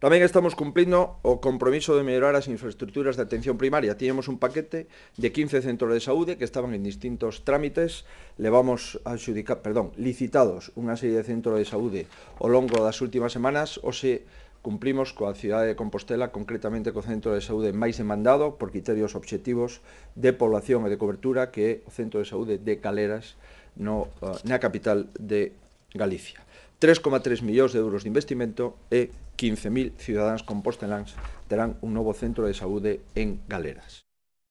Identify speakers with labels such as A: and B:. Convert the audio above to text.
A: Tamén estamos cumplindo o compromiso de mellorar as infraestructuras de atención primaria. Tiñemos un paquete de 15 centros de saúde que estaban en distintos trámites. Levamos a xudicar, perdón, licitados unha serie de centros de saúde ao longo das últimas semanas. se cumplimos coa cidade de Compostela, concretamente co centro de saúde máis demandado por criterios obxectivos de población e de cobertura que é o centro de saúde de Caleras no, eh, na capital de Galicia. 3,3 millóns de euros de investimento e 15.000 cidadáns composteláns terán un novo centro de saúde en Galeras.